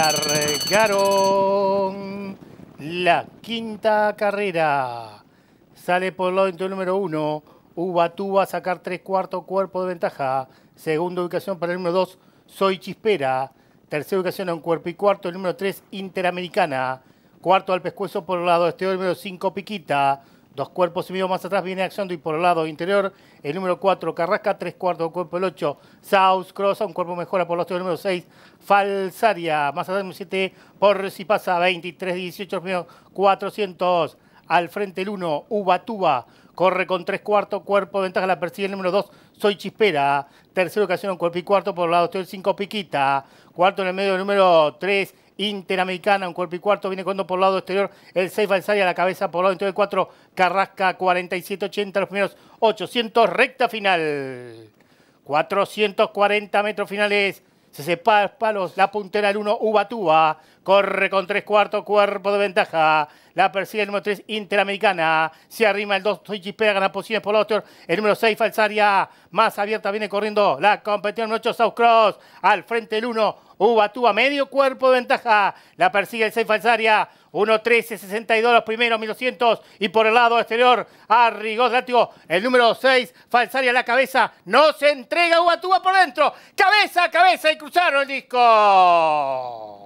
largaron la quinta carrera. Sale por el lado número uno. Ubatuba, va a sacar tres cuartos cuerpo de ventaja. Segunda ubicación para el número dos, Soy Chispera. Tercera ubicación a un cuerpo y cuarto, el número tres, Interamericana. Cuarto al pescuezo por el lado este, el número cinco, Piquita. Dos cuerpos y medio más atrás viene Axondo y por el lado interior el número 4 Carrasca, tres cuartos cuerpo el 8 Saus Cross, un cuerpo mejora por los el número 6 Falsaria, más atrás el 7 por si pasa 23, 18, 400 al frente el 1 Ubatuba, corre con tres cuartos, cuerpo ventaja la persigue el número 2 Soy Chispera, tercera ocasión cuerpo y cuarto por el lado el 5 Piquita, cuarto en el medio el número 3 Interamericana, un cuerpo y cuarto, viene cuando por lado exterior el 6 Valsaria, a la cabeza por lado interior 4, Carrasca 47-80, los primeros 800, recta final. 440 metros finales. Se separa palos, la puntera el 1, Ubatuba. Corre con tres cuartos, cuerpo de ventaja. La persigue el número 3, Interamericana. Se arrima el 2, Soy Chispera, gana posiciones por otro. El número 6, Falsaria. Más abierta viene corriendo la competición número 8, South Cross. Al frente el 1, Ubatuba. Medio cuerpo de ventaja. La persigue el 6, Falsaria. 1-13, 62. los primeros, 1.200. Y por el lado exterior, Arrigo Látigo, el número 6, Falsaria la cabeza. No se entrega Ubatuba por dentro. Cabeza, cabeza y cruzaron el disco.